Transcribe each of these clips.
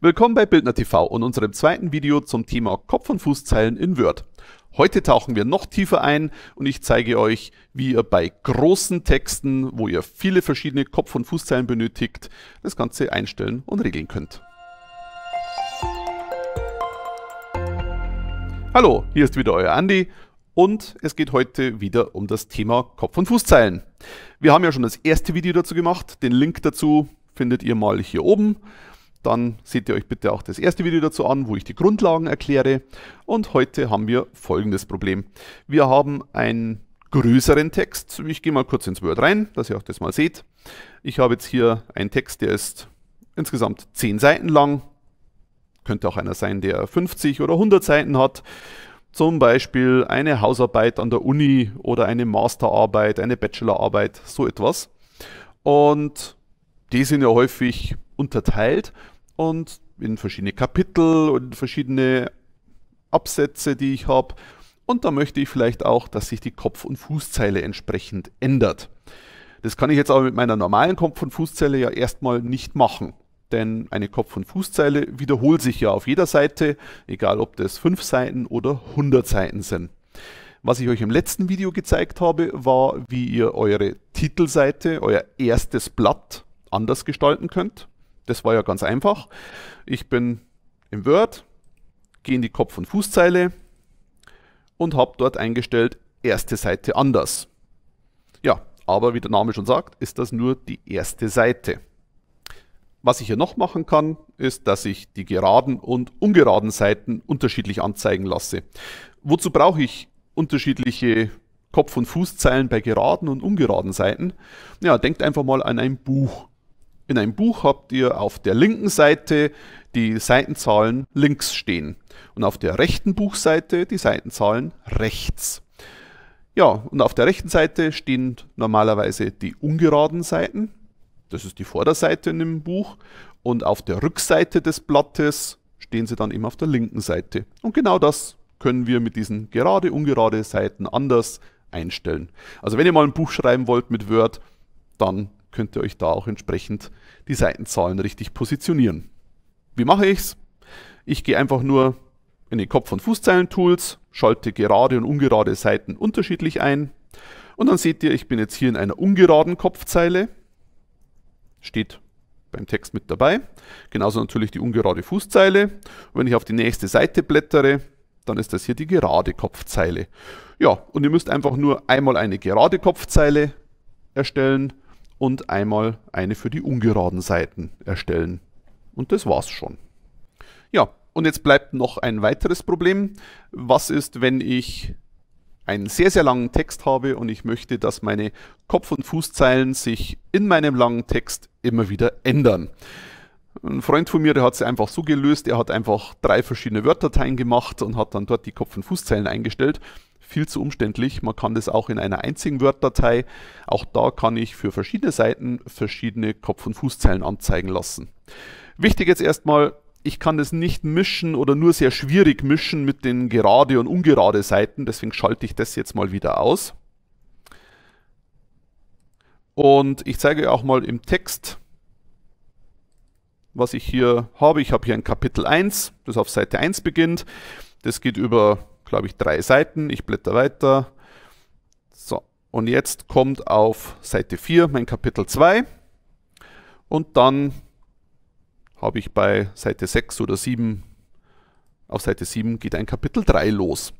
Willkommen bei Bildner TV und unserem zweiten Video zum Thema Kopf- und Fußzeilen in Word. Heute tauchen wir noch tiefer ein und ich zeige euch, wie ihr bei großen Texten, wo ihr viele verschiedene Kopf- und Fußzeilen benötigt, das Ganze einstellen und regeln könnt. Hallo, hier ist wieder euer Andi und es geht heute wieder um das Thema Kopf- und Fußzeilen. Wir haben ja schon das erste Video dazu gemacht, den Link dazu findet ihr mal hier oben. Dann seht ihr euch bitte auch das erste Video dazu an, wo ich die Grundlagen erkläre. Und heute haben wir folgendes Problem. Wir haben einen größeren Text. Ich gehe mal kurz ins Word rein, dass ihr auch das mal seht. Ich habe jetzt hier einen Text, der ist insgesamt 10 Seiten lang. Könnte auch einer sein, der 50 oder 100 Seiten hat. Zum Beispiel eine Hausarbeit an der Uni oder eine Masterarbeit, eine Bachelorarbeit, so etwas. Und die sind ja häufig unterteilt und in verschiedene Kapitel und verschiedene Absätze, die ich habe. Und da möchte ich vielleicht auch, dass sich die Kopf- und Fußzeile entsprechend ändert. Das kann ich jetzt aber mit meiner normalen Kopf- und Fußzeile ja erstmal nicht machen. Denn eine Kopf- und Fußzeile wiederholt sich ja auf jeder Seite, egal ob das 5 Seiten oder 100 Seiten sind. Was ich euch im letzten Video gezeigt habe, war, wie ihr eure Titelseite, euer erstes Blatt anders gestalten könnt. Das war ja ganz einfach. Ich bin im Word, gehe in die Kopf- und Fußzeile und habe dort eingestellt, erste Seite anders. Ja, aber wie der Name schon sagt, ist das nur die erste Seite. Was ich hier noch machen kann, ist, dass ich die geraden und ungeraden Seiten unterschiedlich anzeigen lasse. Wozu brauche ich unterschiedliche Kopf- und Fußzeilen bei geraden und ungeraden Seiten? Ja, denkt einfach mal an ein Buch. In einem Buch habt ihr auf der linken Seite die Seitenzahlen links stehen und auf der rechten Buchseite die Seitenzahlen rechts. Ja, und auf der rechten Seite stehen normalerweise die ungeraden Seiten. Das ist die Vorderseite in dem Buch. Und auf der Rückseite des Blattes stehen sie dann eben auf der linken Seite. Und genau das können wir mit diesen gerade, ungerade Seiten anders einstellen. Also wenn ihr mal ein Buch schreiben wollt mit Word, dann könnt ihr euch da auch entsprechend die Seitenzahlen richtig positionieren. Wie mache ich es? Ich gehe einfach nur in die Kopf- und Fußzeilen-Tools, schalte gerade und ungerade Seiten unterschiedlich ein und dann seht ihr, ich bin jetzt hier in einer ungeraden Kopfzeile, steht beim Text mit dabei, genauso natürlich die ungerade Fußzeile und wenn ich auf die nächste Seite blättere, dann ist das hier die gerade Kopfzeile. Ja, und ihr müsst einfach nur einmal eine gerade Kopfzeile erstellen und einmal eine für die ungeraden Seiten erstellen. Und das war's schon. Ja, und jetzt bleibt noch ein weiteres Problem. Was ist, wenn ich einen sehr, sehr langen Text habe und ich möchte, dass meine Kopf- und Fußzeilen sich in meinem langen Text immer wieder ändern? Ein Freund von mir, der hat es einfach so gelöst, er hat einfach drei verschiedene Word-Dateien gemacht und hat dann dort die Kopf- und Fußzeilen eingestellt viel zu umständlich. Man kann das auch in einer einzigen Word-Datei. Auch da kann ich für verschiedene Seiten verschiedene Kopf- und Fußzeilen anzeigen lassen. Wichtig jetzt erstmal, ich kann das nicht mischen oder nur sehr schwierig mischen mit den gerade und ungerade Seiten. Deswegen schalte ich das jetzt mal wieder aus. Und ich zeige auch mal im Text, was ich hier habe. Ich habe hier ein Kapitel 1, das auf Seite 1 beginnt. Das geht über glaube ich, drei Seiten. Ich blätter weiter. So, und jetzt kommt auf Seite 4 mein Kapitel 2. Und dann habe ich bei Seite 6 oder 7, auf Seite 7 geht ein Kapitel 3 los.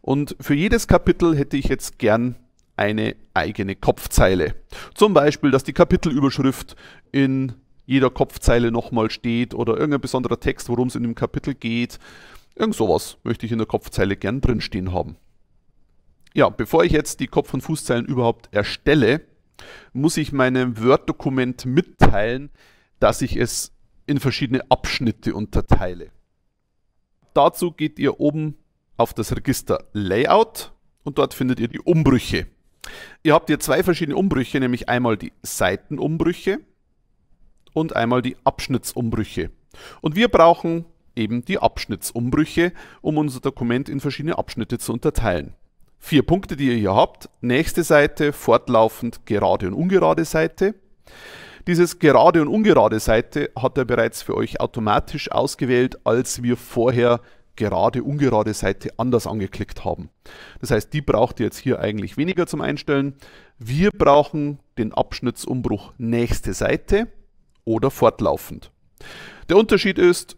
Und für jedes Kapitel hätte ich jetzt gern eine eigene Kopfzeile. Zum Beispiel, dass die Kapitelüberschrift in jeder Kopfzeile nochmal steht oder irgendein besonderer Text, worum es in dem Kapitel geht. Irgend sowas möchte ich in der Kopfzeile gern drinstehen haben. Ja, bevor ich jetzt die Kopf- und Fußzeilen überhaupt erstelle, muss ich meinem Word-Dokument mitteilen, dass ich es in verschiedene Abschnitte unterteile. Dazu geht ihr oben auf das Register Layout und dort findet ihr die Umbrüche. Ihr habt hier zwei verschiedene Umbrüche, nämlich einmal die Seitenumbrüche und einmal die Abschnittsumbrüche. Und wir brauchen eben die Abschnittsumbrüche, um unser Dokument in verschiedene Abschnitte zu unterteilen. Vier Punkte, die ihr hier habt. Nächste Seite, fortlaufend gerade und ungerade Seite. Dieses gerade und ungerade Seite hat er bereits für euch automatisch ausgewählt, als wir vorher gerade, ungerade Seite anders angeklickt haben. Das heißt, die braucht ihr jetzt hier eigentlich weniger zum Einstellen. Wir brauchen den Abschnittsumbruch nächste Seite oder fortlaufend. Der Unterschied ist,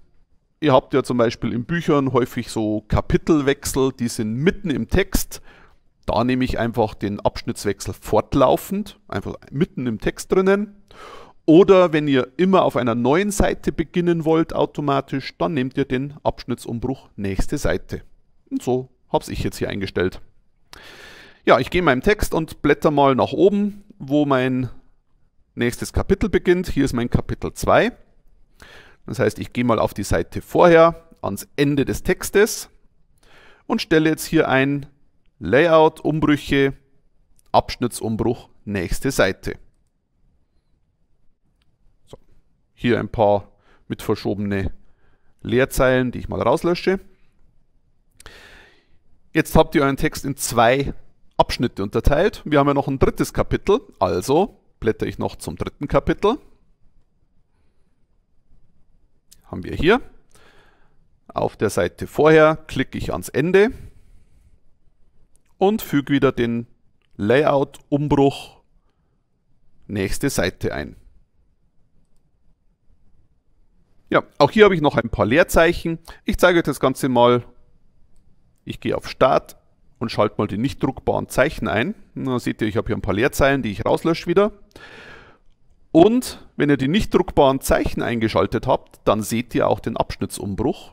Ihr habt ja zum Beispiel in Büchern häufig so Kapitelwechsel, die sind mitten im Text. Da nehme ich einfach den Abschnittswechsel fortlaufend, einfach mitten im Text drinnen. Oder wenn ihr immer auf einer neuen Seite beginnen wollt automatisch, dann nehmt ihr den Abschnittsumbruch nächste Seite. Und so habe ich jetzt hier eingestellt. Ja, ich gehe meinem Text und blätter mal nach oben, wo mein nächstes Kapitel beginnt. Hier ist mein Kapitel 2. Das heißt, ich gehe mal auf die Seite vorher, ans Ende des Textes und stelle jetzt hier ein Layout, Umbrüche, Abschnittsumbruch, nächste Seite. So, hier ein paar mit verschobene Leerzeilen, die ich mal rauslösche. Jetzt habt ihr euren Text in zwei Abschnitte unterteilt. Wir haben ja noch ein drittes Kapitel, also blätter ich noch zum dritten Kapitel haben wir hier. Auf der Seite vorher klicke ich ans Ende und füge wieder den Layout-Umbruch nächste Seite ein. Ja, auch hier habe ich noch ein paar Leerzeichen. Ich zeige euch das Ganze mal. Ich gehe auf Start und schalte mal die nicht druckbaren Zeichen ein. dann seht ihr, ich habe hier ein paar Leerzeilen, die ich rauslösche wieder. Und wenn ihr die nicht druckbaren Zeichen eingeschaltet habt, dann seht ihr auch den Abschnittsumbruch.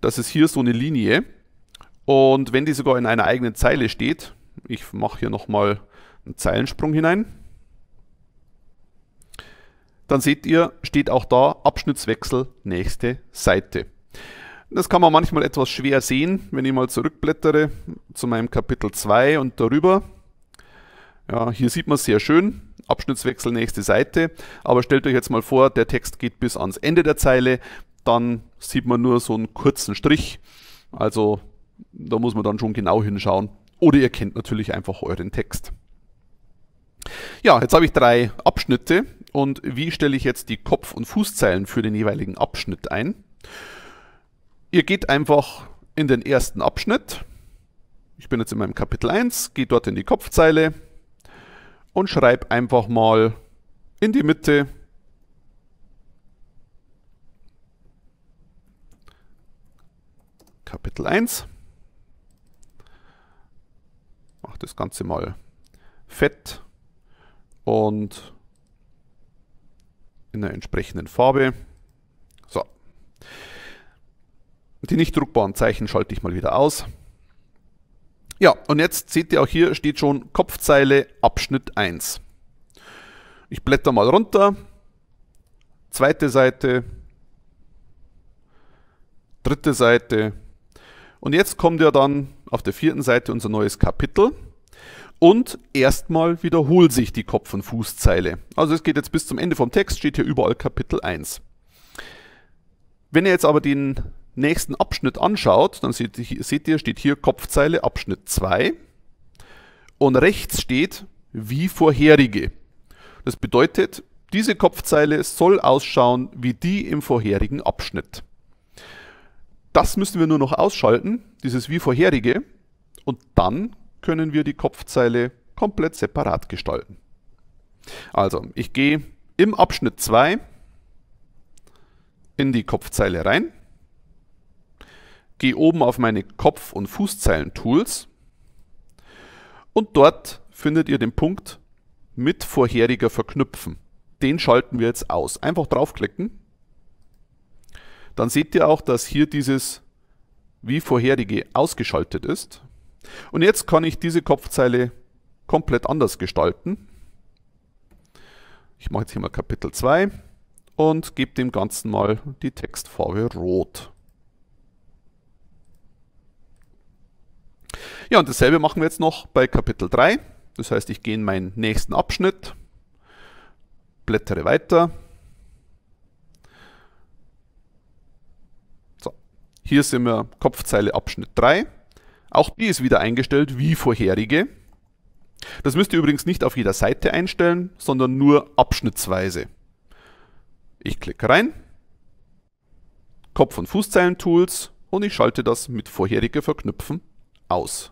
Das ist hier so eine Linie. Und wenn die sogar in einer eigenen Zeile steht, ich mache hier nochmal einen Zeilensprung hinein, dann seht ihr, steht auch da Abschnittswechsel nächste Seite. Das kann man manchmal etwas schwer sehen, wenn ich mal zurückblättere zu meinem Kapitel 2 und darüber. Ja, hier sieht man es sehr schön. Abschnittswechsel, nächste Seite. Aber stellt euch jetzt mal vor, der Text geht bis ans Ende der Zeile, dann sieht man nur so einen kurzen Strich. Also da muss man dann schon genau hinschauen. Oder ihr kennt natürlich einfach euren Text. Ja, jetzt habe ich drei Abschnitte und wie stelle ich jetzt die Kopf- und Fußzeilen für den jeweiligen Abschnitt ein? Ihr geht einfach in den ersten Abschnitt. Ich bin jetzt in meinem Kapitel 1, gehe dort in die Kopfzeile, und schreibe einfach mal in die Mitte Kapitel 1. Mach das Ganze mal fett und in der entsprechenden Farbe. So. Die nicht druckbaren Zeichen schalte ich mal wieder aus. Ja, und jetzt seht ihr auch hier steht schon Kopfzeile Abschnitt 1. Ich blätter mal runter. Zweite Seite. Dritte Seite. Und jetzt kommt ja dann auf der vierten Seite unser neues Kapitel. Und erstmal wiederholt sich die Kopf- und Fußzeile. Also es geht jetzt bis zum Ende vom Text, steht hier überall Kapitel 1. Wenn ihr jetzt aber den nächsten Abschnitt anschaut, dann seht, seht ihr, steht hier Kopfzeile Abschnitt 2 und rechts steht wie vorherige. Das bedeutet, diese Kopfzeile soll ausschauen wie die im vorherigen Abschnitt. Das müssen wir nur noch ausschalten, dieses wie vorherige, und dann können wir die Kopfzeile komplett separat gestalten. Also, ich gehe im Abschnitt 2 in die Kopfzeile rein gehe oben auf meine Kopf- und Fußzeilen-Tools und dort findet ihr den Punkt mit vorheriger Verknüpfen. Den schalten wir jetzt aus. Einfach draufklicken. Dann seht ihr auch, dass hier dieses wie vorherige ausgeschaltet ist. Und jetzt kann ich diese Kopfzeile komplett anders gestalten. Ich mache jetzt hier mal Kapitel 2 und gebe dem Ganzen mal die Textfarbe rot. Ja, und dasselbe machen wir jetzt noch bei Kapitel 3. Das heißt, ich gehe in meinen nächsten Abschnitt, blättere weiter. So, hier sind wir Kopfzeile Abschnitt 3. Auch die ist wieder eingestellt wie vorherige. Das müsst ihr übrigens nicht auf jeder Seite einstellen, sondern nur abschnittsweise. Ich klicke rein, Kopf- und Fußzeilen-Tools und ich schalte das mit vorheriger Verknüpfen aus.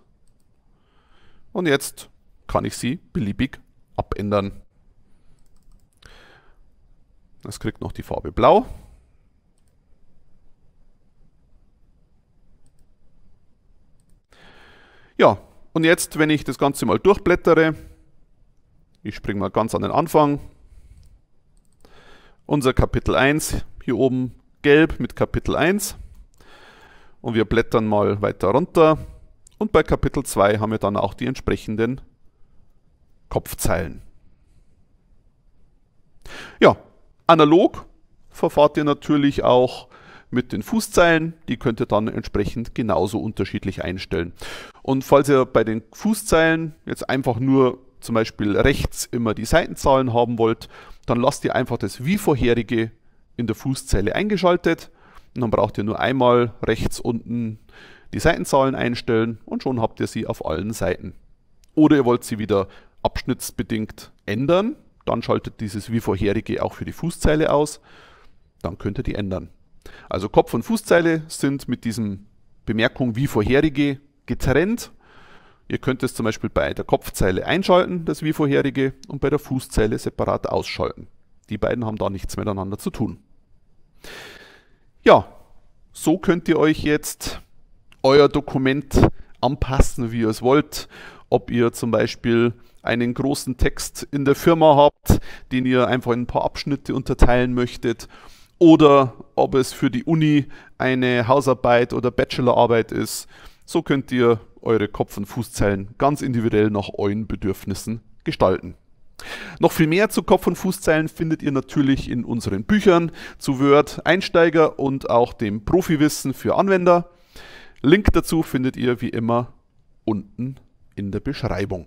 Und jetzt kann ich sie beliebig abändern. Das kriegt noch die Farbe blau. Ja, und jetzt, wenn ich das Ganze mal durchblättere, ich springe mal ganz an den Anfang, unser Kapitel 1 hier oben gelb mit Kapitel 1 und wir blättern mal weiter runter und bei Kapitel 2 haben wir dann auch die entsprechenden Kopfzeilen. Ja, analog verfahrt ihr natürlich auch mit den Fußzeilen. Die könnt ihr dann entsprechend genauso unterschiedlich einstellen. Und falls ihr bei den Fußzeilen jetzt einfach nur zum Beispiel rechts immer die Seitenzahlen haben wollt, dann lasst ihr einfach das wie vorherige in der Fußzeile eingeschaltet. Dann braucht ihr nur einmal rechts unten die Seitenzahlen einstellen und schon habt ihr sie auf allen Seiten. Oder ihr wollt sie wieder abschnittsbedingt ändern, dann schaltet dieses wie vorherige auch für die Fußzeile aus, dann könnt ihr die ändern. Also Kopf und Fußzeile sind mit diesem Bemerkung wie vorherige getrennt. Ihr könnt es zum Beispiel bei der Kopfzeile einschalten, das wie vorherige, und bei der Fußzeile separat ausschalten. Die beiden haben da nichts miteinander zu tun. Ja, so könnt ihr euch jetzt euer Dokument anpassen, wie ihr es wollt. Ob ihr zum Beispiel einen großen Text in der Firma habt, den ihr einfach in ein paar Abschnitte unterteilen möchtet, oder ob es für die Uni eine Hausarbeit oder Bachelorarbeit ist. So könnt ihr eure Kopf- und Fußzeilen ganz individuell nach euren Bedürfnissen gestalten. Noch viel mehr zu Kopf- und Fußzeilen findet ihr natürlich in unseren Büchern zu Word Einsteiger und auch dem Profiwissen für Anwender. Link dazu findet ihr wie immer unten in der Beschreibung.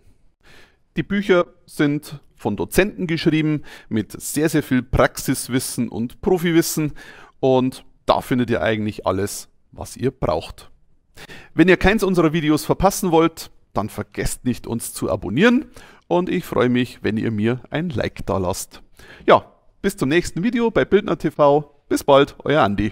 Die Bücher sind von Dozenten geschrieben mit sehr, sehr viel Praxiswissen und Profiwissen und da findet ihr eigentlich alles, was ihr braucht. Wenn ihr keins unserer Videos verpassen wollt, dann vergesst nicht, uns zu abonnieren und ich freue mich, wenn ihr mir ein Like da lasst. Ja, bis zum nächsten Video bei Bildner TV. Bis bald, euer Andi.